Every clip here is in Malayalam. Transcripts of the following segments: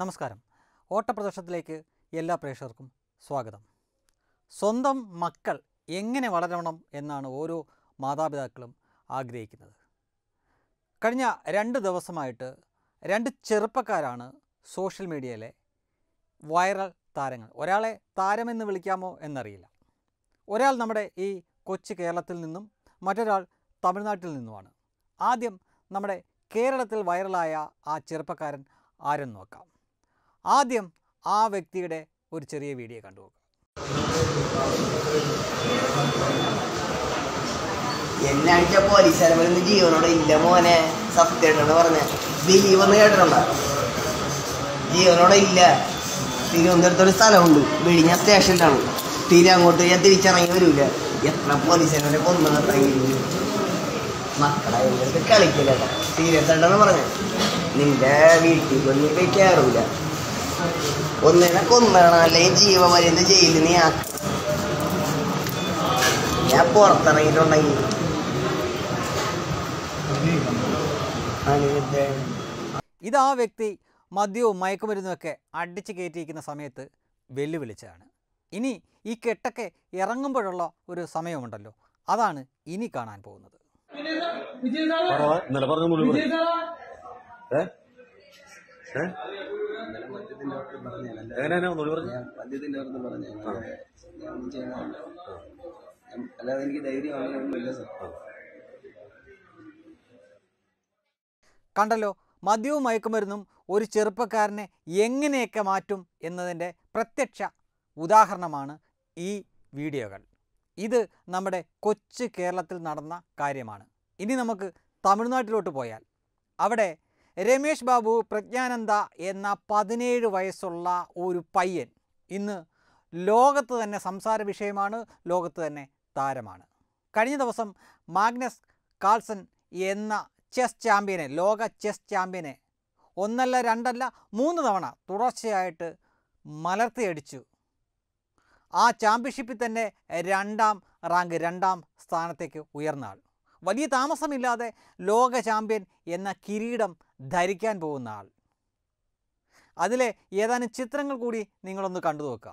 നമസ്കാരം ഓട്ടപ്രദർശനത്തിലേക്ക് എല്ലാ പ്രേക്ഷകർക്കും സ്വാഗതം സ്വന്തം മക്കൾ എങ്ങനെ വളരണം എന്നാണ് ഓരോ മാതാപിതാക്കളും ആഗ്രഹിക്കുന്നത് കഴിഞ്ഞ രണ്ട് ദിവസമായിട്ട് രണ്ട് ചെറുപ്പക്കാരാണ് സോഷ്യൽ മീഡിയയിലെ വൈറൽ താരങ്ങൾ ഒരാളെ താരമെന്ന് വിളിക്കാമോ എന്നറിയില്ല ഒരാൾ നമ്മുടെ ഈ കൊച്ചു കേരളത്തിൽ നിന്നും മറ്റൊരാൾ തമിഴ്നാട്ടിൽ നിന്നുമാണ് ആദ്യം നമ്മുടെ കേരളത്തിൽ വൈറലായ ആ ചെറുപ്പക്കാരൻ ആരെന്ന് നോക്കാം ആദ്യം ആ വ്യക്തിയുടെ ഒരു ചെറിയ വീഡിയോ കണ്ടു എന്നെ അടിച്ച പോലീസുകാരൻ ജീവനോടെ ഇല്ല മോനെ സത്യേട്ടനോട് ബിലീവ് ദിലീപെന്ന് കേട്ടിട്ടുണ്ടോ ജീവനോടെ ഇല്ല തിരുവനന്തപുരത്തൊരു സ്ഥലമുണ്ട് വിഴിഞ്ഞ സ്റ്റേഷനിലാണ് തിരി അങ്ങോട്ട് ഞാൻ തിരിച്ചിറങ്ങി വരൂല എത്ര പോലീസുകാരെ കൊന്നു തയ്യില്ല മക്കളെ കളിക്കില്ല തീരെ തണ്ടെന്ന് പറഞ്ഞു നിന്റെ വീട്ടിൽ ഒന്നും പോയി ഒന്നിനെ കൊന്നാണ് അല്ലെങ്കിൽ ജീവ ജയിലിൽ ജയിലിന് ഞാൻ പുറത്തിറങ്ങിയിട്ടുണ്ടെങ്കിൽ ഇത് ആ വ്യക്തി മദ്യവും മയക്കുമരുന്നുമൊക്കെ അടിച്ചു കയറ്റിയിരിക്കുന്ന സമയത്ത് വെല്ലുവിളിച്ചതാണ് ഇനി ഈ കെട്ടൊക്കെ ഇറങ്ങുമ്പോഴുള്ള ഒരു സമയമുണ്ടല്ലോ അതാണ് ഇനി കാണാൻ പോകുന്നത് പറഞ്ഞു കണ്ടല്ലോ മദ്യവും മയക്കുമരുന്നും ഒരു ചെറുപ്പക്കാരനെ എങ്ങനെയൊക്കെ മാറ്റും എന്നതിൻ്റെ പ്രത്യക്ഷ ഉദാഹരണമാണ് ഈ വീഡിയോകൾ ഇത് നമ്മുടെ കൊച്ചു കേരളത്തിൽ നടന്ന കാര്യമാണ് ഇനി നമുക്ക് തമിഴ്നാട്ടിലോട്ട് പോയാൽ അവിടെ രമേഷ് ബാബു പ്രജ്ഞാനന്ദ എന്ന പതിനേഴ് വയസ്സുള്ള ഒരു പയ്യൻ ഇന്ന് ലോകത്ത് തന്നെ സംസാര വിഷയമാണ് ലോകത്ത് തന്നെ താരമാണ് കഴിഞ്ഞ ദിവസം മാഗ്നസ് കാൾസൺ എന്ന ചെസ് ചാമ്പ്യനെ ലോക ചെസ് ചാമ്പ്യനെ ഒന്നല്ല രണ്ടല്ല മൂന്ന് തവണ തുടർച്ചയായിട്ട് മലർത്തിയടിച്ചു ആ ചാമ്പ്യൻഷിപ്പിൽ തന്നെ രണ്ടാം റാങ്ക് രണ്ടാം സ്ഥാനത്തേക്ക് ഉയർന്നാൾ വലിയ താമസമില്ലാതെ ലോക ചാമ്പ്യൻ എന്ന കിരീടം ധരിക്കാൻ പോകുന്ന ആൾ അതിലെ ഏതാനും ചിത്രങ്ങൾ കൂടി നിങ്ങളൊന്ന് കണ്ടു നോക്കുക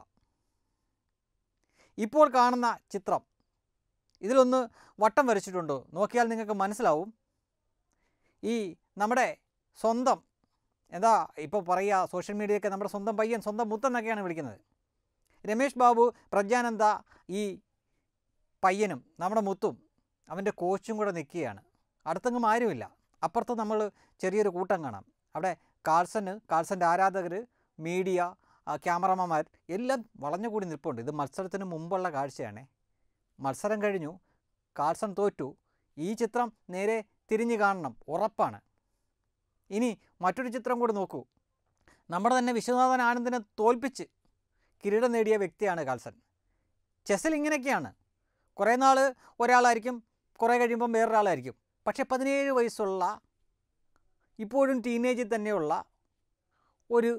ഇപ്പോൾ കാണുന്ന ചിത്രം ഇതിലൊന്ന് വട്ടം വരച്ചിട്ടുണ്ട് നോക്കിയാൽ നിങ്ങൾക്ക് മനസ്സിലാവും ഈ നമ്മുടെ സ്വന്തം എന്താ ഇപ്പോൾ പറയുക സോഷ്യൽ മീഡിയയൊക്കെ നമ്മുടെ സ്വന്തം പയ്യൻ സ്വന്തം മുത്തെന്നൊക്കെയാണ് വിളിക്കുന്നത് രമേഷ് ബാബു പ്രജ്ഞാനന്ദ ഈ പയ്യനും നമ്മുടെ മുത്തും അവൻ്റെ കോച്ചും കൂടെ നിൽക്കുകയാണ് അടുത്തെങ്ങും ആരുമില്ല അപ്പുറത്ത് നമ്മൾ ചെറിയൊരു കൂട്ടം കാണാം അവിടെ കാൾസന് കാൾസൻ്റെ ആരാധകർ മീഡിയ ക്യാമറമാന്മാർ എല്ലാം വളഞ്ഞുകൂടി നിൽപ്പുണ്ട് ഇത് മത്സരത്തിന് മുമ്പുള്ള കാഴ്ചയാണ് മത്സരം കഴിഞ്ഞു കാൾസൺ തോറ്റു ഈ ചിത്രം നേരെ തിരിഞ്ഞു കാണണം ഉറപ്പാണ് ഇനി മറ്റൊരു ചിത്രം കൂടി നോക്കൂ നമ്മുടെ തന്നെ വിശ്വനാഥൻ ആനന്ദിനെ തോൽപ്പിച്ച് കിരീടം നേടിയ വ്യക്തിയാണ് കാൾസൺ ചെസ്സിൽ ഇങ്ങനെയൊക്കെയാണ് കുറേ നാൾ ഒരാളായിരിക്കും കുറേ കഴിയുമ്പം വേറൊരാളായിരിക്കും പക്ഷെ പതിനേഴ് വയസ്സുള്ള ഇപ്പോഴും ടീനേജിൽ തന്നെയുള്ള ഒരു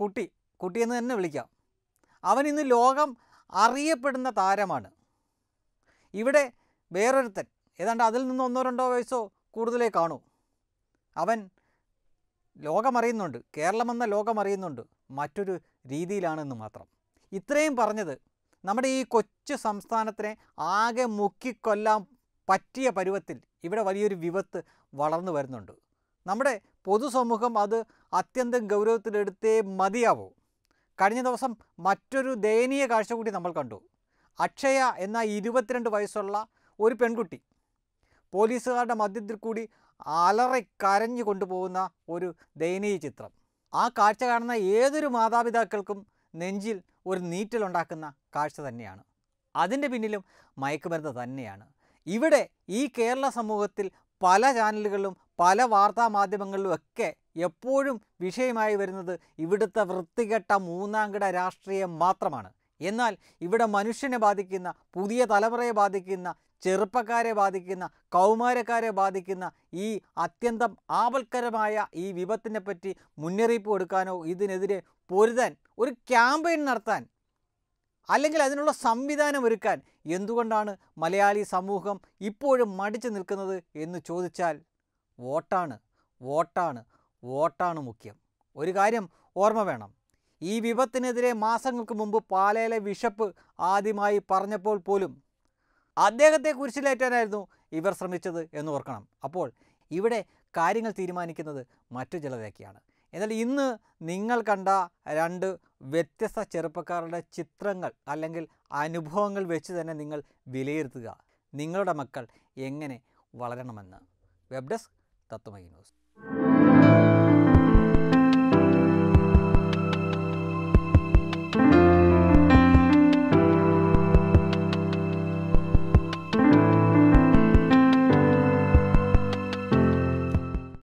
കുട്ടി കുട്ടിയെന്ന് തന്നെ വിളിക്കാം അവൻ ഇന്ന് ലോകം അറിയപ്പെടുന്ന താരമാണ് ഇവിടെ വേറൊരുത്തൻ ഏതാണ്ട് അതിൽ നിന്ന് ഒന്നോ രണ്ടോ വയസ്സോ കൂടുതലേ കാണൂ അവൻ ലോകമറിയുന്നുണ്ട് കേരളമെന്ന ലോകമറിയുന്നുണ്ട് മറ്റൊരു രീതിയിലാണെന്ന് മാത്രം ഇത്രയും പറഞ്ഞത് നമ്മുടെ ഈ കൊച്ചു സംസ്ഥാനത്തിനെ ആകെ മുക്കിക്കൊല്ലാൻ പറ്റിയ പരുവത്തിൽ ഇവിടെ വലിയൊരു വിപത്ത് വളർന്നു വരുന്നുണ്ട് നമ്മുടെ പൊതുസമൂഹം അത് അത്യന്തം ഗൗരവത്തിലെടുത്തേ മതിയാവൂ കഴിഞ്ഞ ദിവസം മറ്റൊരു ദയനീയ കാഴ്ച കൂടി നമ്മൾ കണ്ടു അക്ഷയ എന്ന ഇരുപത്തിരണ്ട് വയസ്സുള്ള ഒരു പെൺകുട്ടി പോലീസുകാരുടെ മധ്യത്തിൽ കൂടി അലറി കരഞ്ഞു കൊണ്ടുപോകുന്ന ഒരു ദയനീയ ചിത്രം ആ കാഴ്ച കാണുന്ന ഏതൊരു മാതാപിതാക്കൾക്കും നെഞ്ചിൽ ഒരു നീറ്റലുണ്ടാക്കുന്ന കാഴ്ച തന്നെയാണ് അതിൻ്റെ പിന്നിലും മയക്കുമരുന്ന് തന്നെയാണ് ഇവിടെ ഈ കേരള സമൂഹത്തിൽ പല ചാനലുകളിലും പല വാർത്താ മാധ്യമങ്ങളിലുമൊക്കെ എപ്പോഴും വിഷയമായി വരുന്നത് ഇവിടുത്തെ വൃത്തികെട്ട മൂന്നാംകിട രാഷ്ട്രീയം മാത്രമാണ് എന്നാൽ ഇവിടെ മനുഷ്യനെ ബാധിക്കുന്ന പുതിയ തലമുറയെ ബാധിക്കുന്ന ചെറുപ്പക്കാരെ ബാധിക്കുന്ന കൗമാരക്കാരെ ബാധിക്കുന്ന ഈ അത്യന്തം ആപൽക്കരമായ ഈ വിപത്തിനെപ്പറ്റി പറ്റി മുന്നറിയിപ്പ് കൊടുക്കാനോ ഇതിനെതിരെ പൊരുതാൻ ഒരു ക്യാമ്പയിൻ നടത്താൻ അല്ലെങ്കിൽ അതിനുള്ള സംവിധാനം ഒരുക്കാൻ എന്തുകൊണ്ടാണ് മലയാളി സമൂഹം ഇപ്പോഴും മടിച്ചു നിൽക്കുന്നത് എന്ന് ചോദിച്ചാൽ വോട്ടാണ് വോട്ടാണ് വോട്ടാണ് മുഖ്യം ഒരു കാര്യം ഓർമ്മ വേണം ഈ വിപത്തിനെതിരെ മാസങ്ങൾക്ക് മുമ്പ് പാലയിലെ വിഷപ്പ് ആദ്യമായി പറഞ്ഞപ്പോൾ പോലും അദ്ദേഹത്തെ കുരിശിലേറ്റാനായിരുന്നു ഇവർ ശ്രമിച്ചത് എന്ന് ഓർക്കണം അപ്പോൾ ഇവിടെ കാര്യങ്ങൾ തീരുമാനിക്കുന്നത് മറ്റു ചിലരൊക്കെയാണ് എന്നാൽ ഇന്ന് നിങ്ങൾ കണ്ട രണ്ട് വ്യത്യസ്ത ചെറുപ്പക്കാരുടെ ചിത്രങ്ങൾ അല്ലെങ്കിൽ അനുഭവങ്ങൾ വെച്ച് തന്നെ നിങ്ങൾ വിലയിരുത്തുക നിങ്ങളുടെ മക്കൾ എങ്ങനെ വളരണമെന്ന് വെബ് ഡെസ്ക് തത്വമൈ ന്യൂസ്